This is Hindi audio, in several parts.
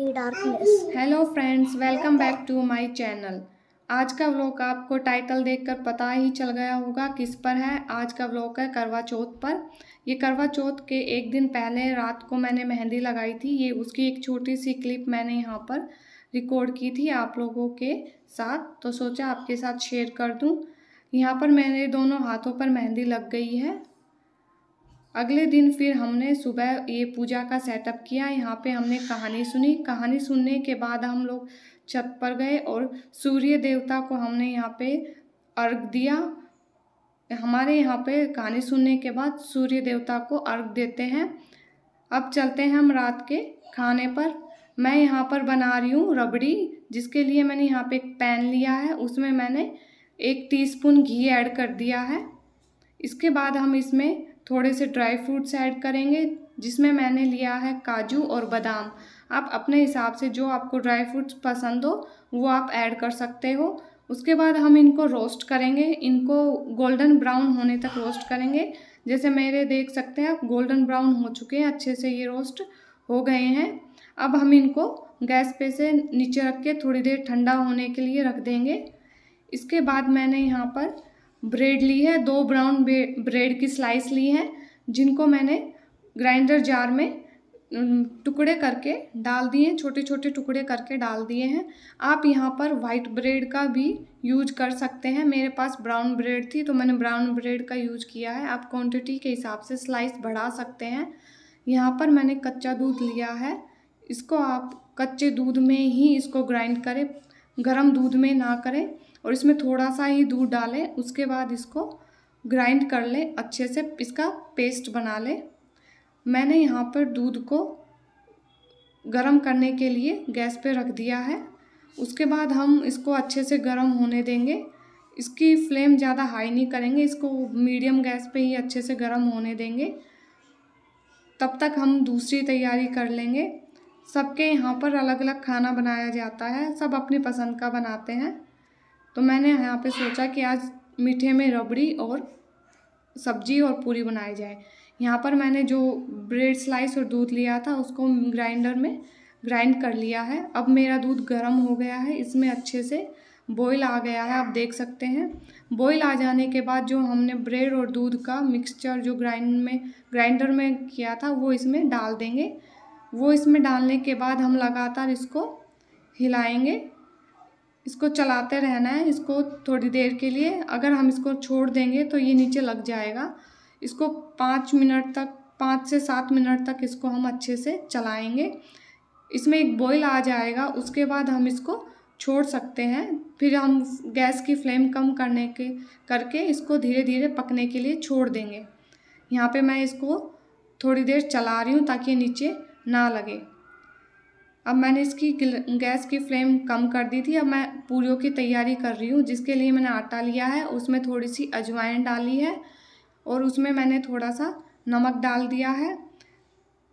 hello friends welcome back to my channel आज का व्लॉग आपको टाइटल देखकर पता ही चल गया होगा किस पर है आज का व्लॉग है करवा चौथ पर ये करवा चौथ के एक दिन पहले रात को मैंने मेहंदी लगाई थी ये उसकी एक छोटी सी क्लिप मैंने यहाँ पर रिकॉर्ड की थी आप लोगों के साथ तो सोचा आपके साथ शेयर कर दूँ यहाँ पर मेरे दोनों हाथों पर मेहंदी लग गई है अगले दिन फिर हमने सुबह ये पूजा का सेटअप किया यहाँ पे हमने कहानी सुनी कहानी सुनने के बाद हम लोग छत पर गए और सूर्य देवता को हमने यहाँ पे अर्घ दिया हमारे यहाँ पे कहानी सुनने के बाद सूर्य देवता को अर्घ देते हैं अब चलते हैं हम रात के खाने पर मैं यहाँ पर बना रही हूँ रबड़ी जिसके लिए मैंने यहाँ पे एक पैन लिया है उसमें मैंने एक टीस्पून घी ऐड कर दिया है इसके बाद हम इसमें थोड़े से ड्राई फ्रूट्स ऐड करेंगे जिसमें मैंने लिया है काजू और बादाम आप अपने हिसाब से जो आपको ड्राई फ्रूट्स पसंद हो वो आप ऐड कर सकते हो उसके बाद हम इनको रोस्ट करेंगे इनको गोल्डन ब्राउन होने तक रोस्ट करेंगे जैसे मेरे देख सकते हैं आप गोल्डन ब्राउन हो चुके हैं अच्छे से ये रोस्ट हो गए हैं अब हम इनको गैस पे से नीचे रख के थोड़ी देर ठंडा होने के लिए रख देंगे इसके बाद मैंने यहाँ पर ब्रेड ली है दो ब्राउन ब्रेड की स्लाइस ली है जिनको मैंने ग्राइंडर जार में टुकड़े करके डाल दिए छोटे छोटे टुकड़े करके डाल दिए हैं आप यहाँ पर वाइट ब्रेड का भी यूज कर सकते हैं मेरे पास ब्राउन ब्रेड थी तो मैंने ब्राउन ब्रेड का यूज किया है आप क्वांटिटी के हिसाब से स्लाइस बढ़ा सकते हैं यहाँ पर मैंने कच्चा दूध लिया है इसको आप कच्चे दूध में ही इसको ग्राइंड करें गर्म दूध में ना करें और इसमें थोड़ा सा ही दूध डालें उसके बाद इसको ग्राइंड कर ले अच्छे से इसका पेस्ट बना लें मैंने यहाँ पर दूध को गरम करने के लिए गैस पे रख दिया है उसके बाद हम इसको अच्छे से गरम होने देंगे इसकी फ्लेम ज़्यादा हाई नहीं करेंगे इसको मीडियम गैस पे ही अच्छे से गरम होने देंगे तब तक हम दूसरी तैयारी कर लेंगे सबके यहाँ पर अलग अलग खाना बनाया जाता है सब अपनी पसंद का बनाते हैं तो मैंने यहाँ पे सोचा कि आज मीठे में रबड़ी और सब्जी और पूरी बनाई जाए यहाँ पर मैंने जो ब्रेड स्लाइस और दूध लिया था उसको ग्राइंडर में ग्राइंड कर लिया है अब मेरा दूध गर्म हो गया है इसमें अच्छे से बॉयल आ गया है आप देख सकते हैं बॉयल आ जाने के बाद जो हमने ब्रेड और दूध का मिक्सचर जो ग्राइंड में ग्राइंडर में किया था वो इसमें डाल देंगे वो इसमें डालने के बाद हम लगातार इसको हिलाएंगे इसको चलाते रहना है इसको थोड़ी देर के लिए अगर हम इसको छोड़ देंगे तो ये नीचे लग जाएगा इसको पाँच मिनट तक पाँच से सात मिनट तक इसको हम अच्छे से चलाएंगे इसमें एक बॉईल आ जाएगा उसके बाद हम इसको छोड़ सकते हैं फिर हम गैस की फ्लेम कम करने के करके इसको धीरे धीरे पकने के लिए छोड़ देंगे यहाँ पे मैं इसको थोड़ी देर चला रही हूँ ताकि नीचे ना लगे अब मैंने इसकी गैस की फ्लेम कम कर दी थी अब मैं पूरी की तैयारी कर रही हूँ जिसके लिए मैंने आटा लिया है उसमें थोड़ी सी अजवाइन डाली है और उसमें मैंने थोड़ा सा नमक डाल दिया है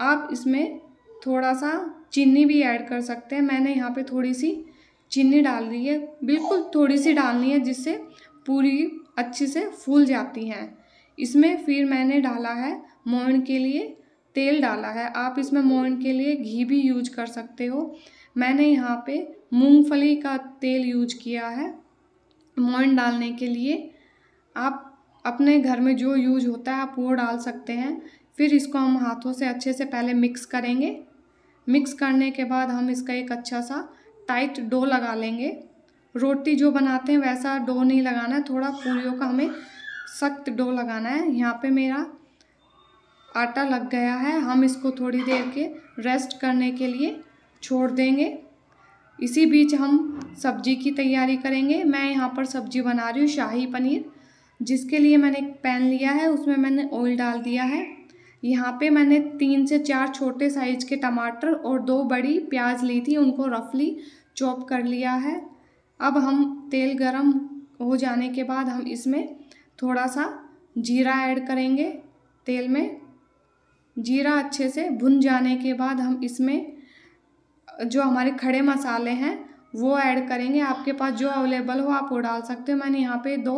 आप इसमें थोड़ा सा चीनी भी ऐड कर सकते हैं मैंने यहाँ पे थोड़ी सी चीनी डाल दी है बिल्कुल थोड़ी सी डालनी है जिससे पूरी अच्छे से फूल जाती हैं इसमें फिर मैंने डाला है मोहन के लिए तेल डाला है आप इसमें मोइन के लिए घी भी यूज कर सकते हो मैंने यहाँ पे मूंगफली का तेल यूज किया है मोइन डालने के लिए आप अपने घर में जो यूज होता है आप वो डाल सकते हैं फिर इसको हम हाथों से अच्छे से पहले मिक्स करेंगे मिक्स करने के बाद हम इसका एक अच्छा सा टाइट डो लगा लेंगे रोटी जो बनाते हैं वैसा डो नहीं लगाना है थोड़ा पूरी का हमें सख्त डो लगाना है यहाँ पे मेरा आटा लग गया है हम इसको थोड़ी देर के रेस्ट करने के लिए छोड़ देंगे इसी बीच हम सब्जी की तैयारी करेंगे मैं यहाँ पर सब्जी बना रही हूँ शाही पनीर जिसके लिए मैंने एक पैन लिया है उसमें मैंने ऑयल डाल दिया है यहाँ पे मैंने तीन से चार छोटे साइज के टमाटर और दो बड़ी प्याज ली थी उनको रफली चॉप कर लिया है अब हम तेल गरम हो जाने के बाद हम इसमें थोड़ा सा जीरा ऐड करेंगे तेल में जीरा अच्छे से भुन जाने के बाद हम इसमें जो हमारे खड़े मसाले हैं वो ऐड करेंगे आपके पास जो अवेलेबल हो आप वो डाल सकते हो मैंने यहाँ पे दो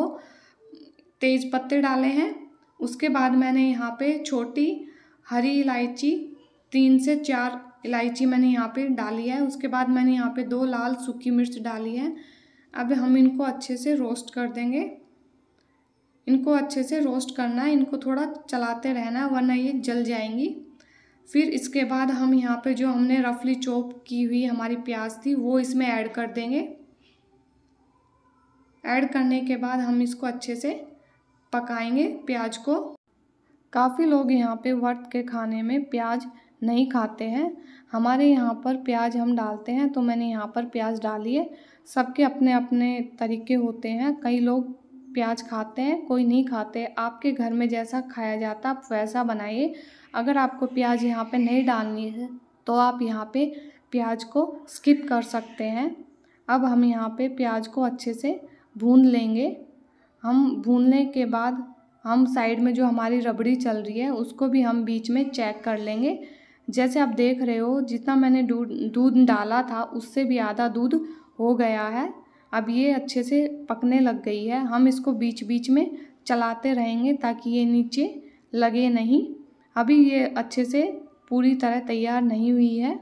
तेज पत्ते डाले हैं उसके बाद मैंने यहाँ पे छोटी हरी इलायची तीन से चार इलायची मैंने यहाँ पे डाली है उसके बाद मैंने यहाँ पे दो लाल सूखी मिर्च डाली है अब हम इनको अच्छे से रोस्ट कर देंगे इनको अच्छे से रोस्ट करना है इनको थोड़ा चलाते रहना है वरना ये जल जाएंगी फिर इसके बाद हम यहाँ पे जो हमने रफली चॉप की हुई हमारी प्याज थी वो इसमें ऐड कर देंगे ऐड करने के बाद हम इसको अच्छे से पकाएंगे प्याज को काफ़ी लोग यहाँ पे वर्त के खाने में प्याज नहीं खाते हैं हमारे यहाँ पर प्याज हम डालते हैं तो मैंने यहाँ पर प्याज डाली है सबके अपने अपने तरीके होते हैं कई लोग प्याज खाते हैं कोई नहीं खाते आपके घर में जैसा खाया जाता आप वैसा बनाइए अगर आपको प्याज यहाँ पे नहीं डालनी है तो आप यहाँ पे प्याज को स्किप कर सकते हैं अब हम यहाँ पे प्याज को अच्छे से भून लेंगे हम भूनने के बाद हम साइड में जो हमारी रबड़ी चल रही है उसको भी हम बीच में चेक कर लेंगे जैसे आप देख रहे हो जितना मैंने दूध दूध डाला था उससे भी आधा दूध हो गया है अब ये अच्छे से पकने लग गई है हम इसको बीच बीच में चलाते रहेंगे ताकि ये नीचे लगे नहीं अभी ये अच्छे से पूरी तरह तैयार नहीं हुई है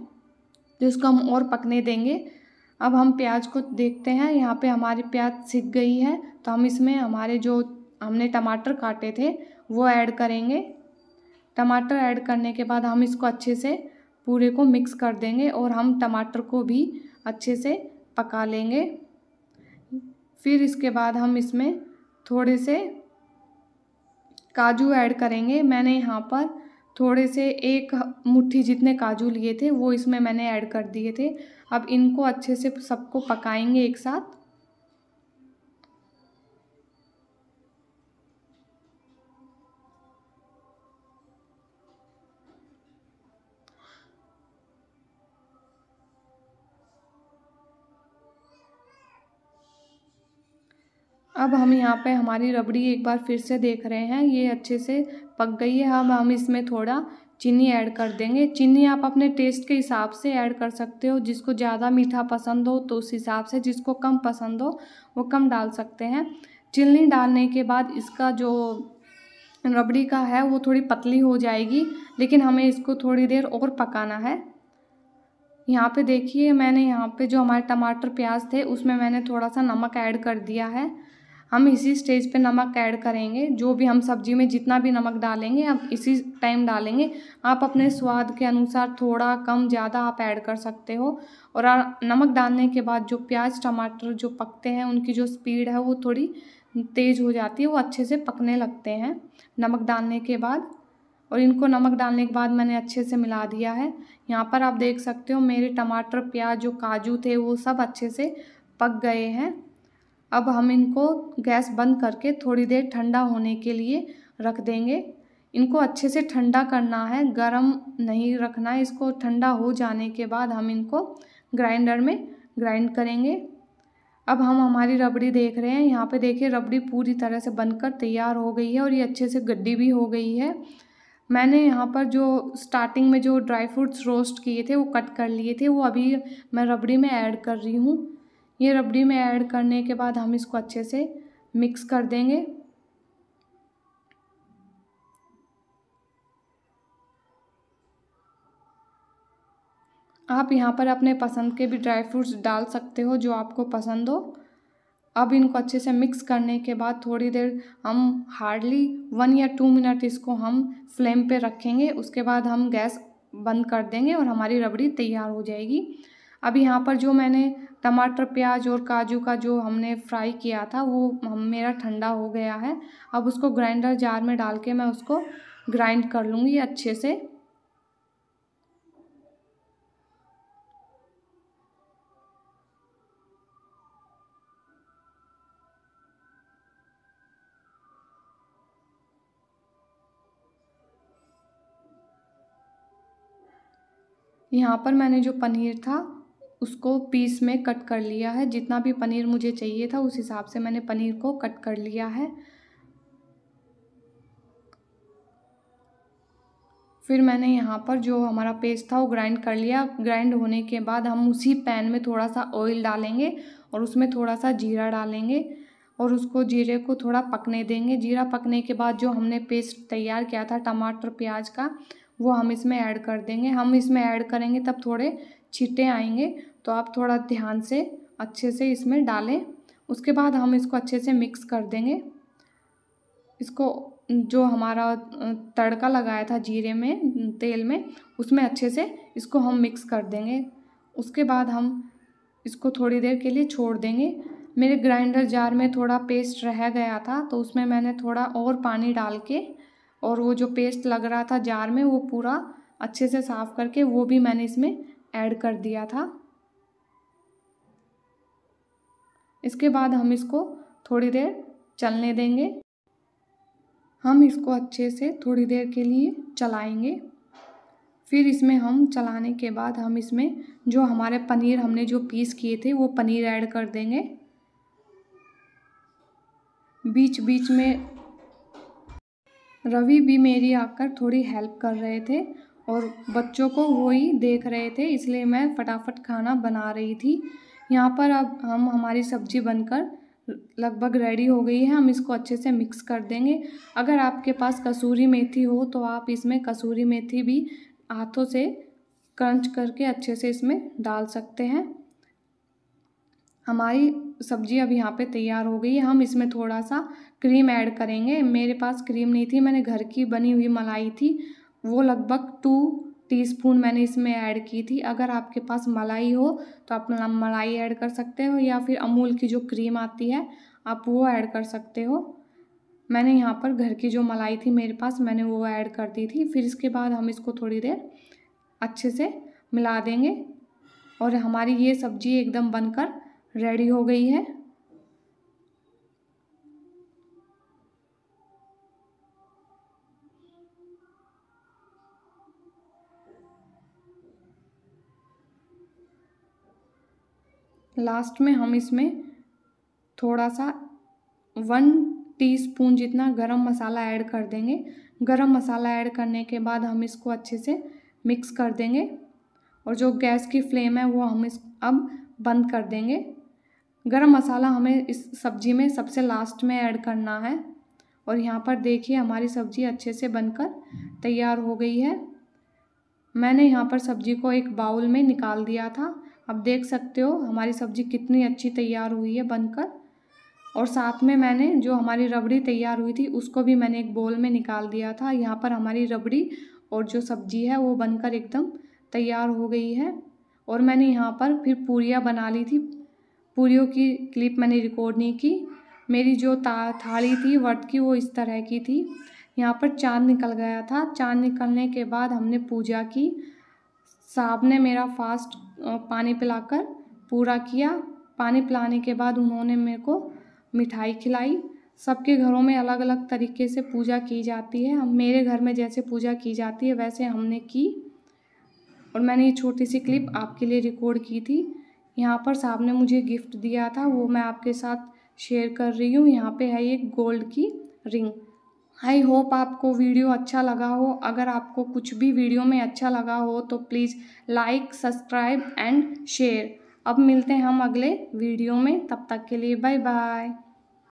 तो इसको हम और पकने देंगे अब हम प्याज को देखते हैं यहाँ पे हमारी प्याज सिक गई है तो हम इसमें हमारे जो हमने टमाटर काटे थे वो ऐड करेंगे टमाटर ऐड करने के बाद हम इसको अच्छे से पूरे को मिक्स कर देंगे और हम टमाटर को भी अच्छे से पका लेंगे फिर इसके बाद हम इसमें थोड़े से काजू ऐड करेंगे मैंने यहाँ पर थोड़े से एक मुट्ठी जितने काजू लिए थे वो इसमें मैंने ऐड कर दिए थे अब इनको अच्छे से सबको पकाएंगे एक साथ अब हम यहाँ पे हमारी रबड़ी एक बार फिर से देख रहे हैं ये अच्छे से पक गई है अब हम इसमें थोड़ा चीनी ऐड कर देंगे चीनी आप अपने टेस्ट के हिसाब से ऐड कर सकते हो जिसको ज़्यादा मीठा पसंद हो तो उस हिसाब से जिसको कम पसंद हो वो कम डाल सकते हैं चीनी डालने के बाद इसका जो रबड़ी का है वो थोड़ी पतली हो जाएगी लेकिन हमें इसको थोड़ी देर और पकाना है यहाँ पे देखिए मैंने यहाँ पे जो हमारे टमाटर प्याज थे उसमें मैंने थोड़ा सा नमक ऐड कर दिया है हम इसी स्टेज पे नमक ऐड करेंगे जो भी हम सब्जी में जितना भी नमक डालेंगे आप इसी टाइम डालेंगे आप अपने स्वाद के अनुसार थोड़ा कम ज़्यादा आप ऐड कर सकते हो और नमक डालने के बाद जो प्याज टमाटर जो पकते हैं उनकी जो स्पीड है वो थोड़ी तेज़ हो जाती है वो अच्छे से पकने लगते हैं नमक डालने के बाद और इनको नमक डालने के बाद मैंने अच्छे से मिला दिया है यहाँ पर आप देख सकते हो मेरे टमाटर प्याज जो काजू थे वो सब अच्छे से पक गए हैं अब हम इनको गैस बंद करके थोड़ी देर ठंडा होने के लिए रख देंगे इनको अच्छे से ठंडा करना है गरम नहीं रखना है इसको ठंडा हो जाने के बाद हम इनको ग्राइंडर में ग्राइंड करेंगे अब हम हमारी रबड़ी देख रहे हैं यहाँ पे देखिए रबड़ी पूरी तरह से बनकर तैयार हो गई है और ये अच्छे से गड्डी भी हो गई है मैंने यहाँ पर जो स्टार्टिंग में जो ड्राई फ्रूट्स रोस्ट किए थे वो कट कर लिए थे वो अभी मैं रबड़ी में ऐड कर रही हूँ ये रबड़ी में ऐड करने के बाद हम इसको अच्छे से मिक्स कर देंगे आप यहाँ पर अपने पसंद के भी ड्राई फ्रूट्स डाल सकते हो जो आपको पसंद हो अब इनको अच्छे से मिक्स करने के बाद थोड़ी देर हम हार्डली वन या टू मिनट इसको हम फ्लेम पे रखेंगे उसके बाद हम गैस बंद कर देंगे और हमारी रबड़ी तैयार हो जाएगी अब यहाँ पर जो मैंने टमाटर प्याज और काजू का जो हमने फ्राई किया था वो मेरा ठंडा हो गया है अब उसको ग्राइंडर जार में डाल के मैं उसको ग्राइंड कर लूँगी अच्छे से यहाँ पर मैंने जो पनीर था उसको पीस में कट कर लिया है जितना भी पनीर मुझे चाहिए था उस हिसाब से मैंने पनीर को कट कर लिया है फिर मैंने यहाँ पर जो हमारा पेस्ट था वो ग्राइंड कर लिया ग्राइंड होने के बाद हम उसी पैन में थोड़ा सा ऑयल डालेंगे और उसमें थोड़ा सा जीरा डालेंगे और उसको जीरे को थोड़ा पकने देंगे जीरा पकने के बाद जो हमने पेस्ट तैयार किया था टमाटर प्याज का वो हम इसमें ऐड कर देंगे हम इसमें ऐड करेंगे तब थोड़े छीटे आएंगे तो आप थोड़ा ध्यान से अच्छे से इसमें डालें उसके बाद हम इसको अच्छे से मिक्स कर देंगे इसको जो हमारा तड़का लगाया था जीरे में तेल में उसमें अच्छे से इसको हम मिक्स कर देंगे उसके बाद हम इसको थोड़ी देर के लिए छोड़ देंगे मेरे ग्राइंडर जार में थोड़ा पेस्ट रह गया था तो उसमें मैंने थोड़ा और पानी डाल के और वो जो पेस्ट लग रहा था जार में वो पूरा अच्छे से साफ़ करके वो भी मैंने इसमें ऐड कर दिया था इसके बाद हम इसको थोड़ी देर चलने देंगे हम इसको अच्छे से थोड़ी देर के लिए चलाएंगे फिर इसमें हम चलाने के बाद हम इसमें जो हमारे पनीर हमने जो पीस किए थे वो पनीर ऐड कर देंगे बीच बीच में रवि भी मेरी आकर थोड़ी हेल्प कर रहे थे और बच्चों को वो ही देख रहे थे इसलिए मैं फटाफट खाना बना रही थी यहाँ पर अब हम हमारी सब्ज़ी बनकर लगभग रेडी हो गई है हम इसको अच्छे से मिक्स कर देंगे अगर आपके पास कसूरी मेथी हो तो आप इसमें कसूरी मेथी भी हाथों से क्रंच करके अच्छे से इसमें डाल सकते हैं हमारी सब्जी अब यहाँ पे तैयार हो गई है हम इसमें थोड़ा सा क्रीम ऐड करेंगे मेरे पास क्रीम नहीं थी मैंने घर की बनी हुई मलाई थी वो लगभग टू टीस्पून मैंने इसमें ऐड की थी अगर आपके पास मलाई हो तो आप मलाई ऐड कर सकते हो या फिर अमूल की जो क्रीम आती है आप वो ऐड कर सकते हो मैंने यहाँ पर घर की जो मलाई थी मेरे पास मैंने वो ऐड कर दी थी फिर इसके बाद हम इसको थोड़ी देर अच्छे से मिला देंगे और हमारी ये सब्ज़ी एकदम बनकर रेडी हो गई है लास्ट में हम इसमें थोड़ा सा वन टीस्पून जितना गरम मसाला ऐड कर देंगे गरम मसाला ऐड करने के बाद हम इसको अच्छे से मिक्स कर देंगे और जो गैस की फ्लेम है वो हम इस अब बंद कर देंगे गरम मसाला हमें इस सब्ज़ी में सबसे लास्ट में ऐड करना है और यहाँ पर देखिए हमारी सब्ज़ी अच्छे से बनकर तैयार हो गई है मैंने यहाँ पर सब्जी को एक बाउल में निकाल दिया था अब देख सकते हो हमारी सब्जी कितनी अच्छी तैयार हुई है बनकर और साथ में मैंने जो हमारी रबड़ी तैयार हुई थी उसको भी मैंने एक बोल में निकाल दिया था यहाँ पर हमारी रबड़ी और जो सब्जी है वो बनकर एकदम तैयार हो गई है और मैंने यहाँ पर फिर पूरियाँ बना ली थी पूरियों की क्लिप मैंने रिकॉर्ड नहीं की मेरी जो था थाली थी वर्त की वो इस तरह की थी यहाँ पर चाँद निकल गया था चाँद निकलने के बाद हमने पूजा की साहब ने मेरा फास्ट पानी पिलाकर पूरा किया पानी पिलाने के बाद उन्होंने मेरे को मिठाई खिलाई सबके घरों में अलग अलग तरीके से पूजा की जाती है मेरे घर में जैसे पूजा की जाती है वैसे हमने की और मैंने ये छोटी सी क्लिप आपके लिए रिकॉर्ड की थी यहाँ पर साहब ने मुझे गिफ्ट दिया था वो मैं आपके साथ शेयर कर रही हूँ यहाँ पे है ये गोल्ड की रिंग आई होप आपको वीडियो अच्छा लगा हो अगर आपको कुछ भी वीडियो में अच्छा लगा हो तो please like subscribe and share अब मिलते हैं हम अगले वीडियो में तब तक के लिए बाय बाय